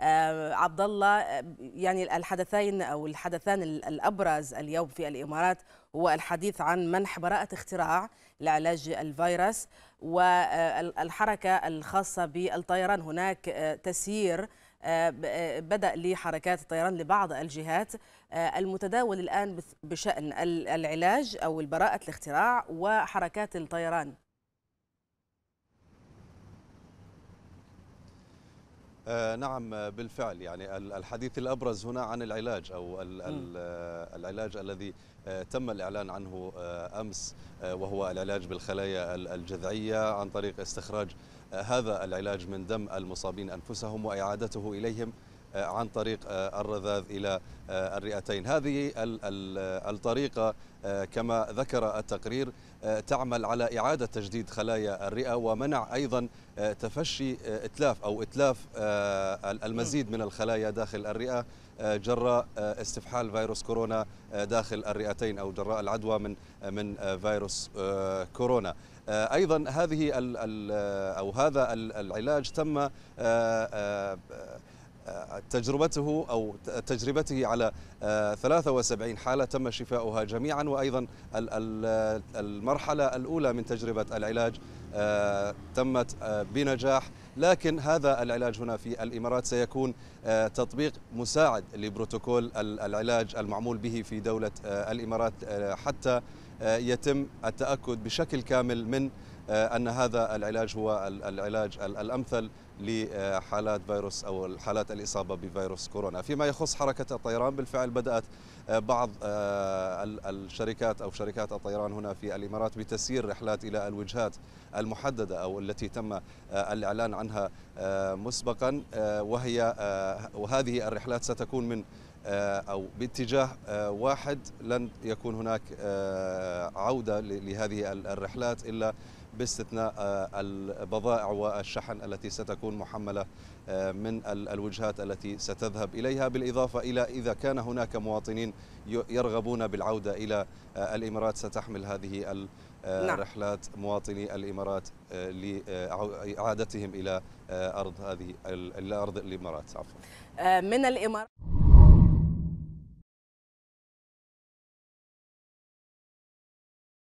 آه، عبد الله آه، يعني الحدثين او الحدثان الابرز اليوم في الامارات هو الحديث عن منح براءه اختراع لعلاج الفيروس والحركه آه، الخاصه بالطيران هناك تسيير بدأ لحركات الطيران لبعض الجهات المتداول الآن بشأن العلاج أو البراءة الاختراع وحركات الطيران آه، نعم بالفعل يعني الحديث الابرز هنا عن العلاج او آه، العلاج الذي آه، تم الاعلان عنه امس وهو العلاج بالخلايا الجذعيه عن طريق استخراج هذا العلاج من دم المصابين انفسهم واعادته اليهم آه، عن طريق آه، الرذاذ إلى آه، الرئتين هذه الطريقة كما ذكر التقرير تعمل على إعادة تجديد خلايا الرئة ومنع أيضا تفشي إتلاف أو إتلاف المزيد من الخلايا داخل الرئة جراء استفحال فيروس كورونا داخل الرئتين أو جراء العدوى من من فيروس كورونا أيضا هذه أو هذا العلاج تم تجربته أو تجربته على 73 آه، حالة تم شفاؤها جميعا وأيضا المرحلة الأولى من تجربة العلاج آه، تمت آه، بنجاح لكن هذا العلاج هنا في الإمارات سيكون تطبيق مساعد لبروتوكول العلاج المعمول به في دولة الإمارات حتى يتم التأكد بشكل كامل من أن هذا العلاج هو العلاج الأمثل لحالات فيروس او الحالات الاصابه بفيروس كورونا، فيما يخص حركه الطيران بالفعل بدات آه، بعض آه، الشركات او شركات الطيران هنا في الامارات بتسيير رحلات الى الوجهات المحدده او التي تم آه، الاعلان عنها مسبقا وهي وهذه الرحلات ستكون من آه، أو باتجاه آه، واحد لن يكون هناك آه، عودة لهذه الرحلات إلا باستثناء البضائع والشحن التي ستكون محملة من الوجهات التي ستذهب إليها بالإضافة إلى إذا كان هناك مواطنين يرغبون بالعودة إلى الإمارات ستحمل هذه الرحلات نعم. مواطني الإمارات لإعادتهم إلى أرض هذه الأرض الإمارات عفوا من الإمارات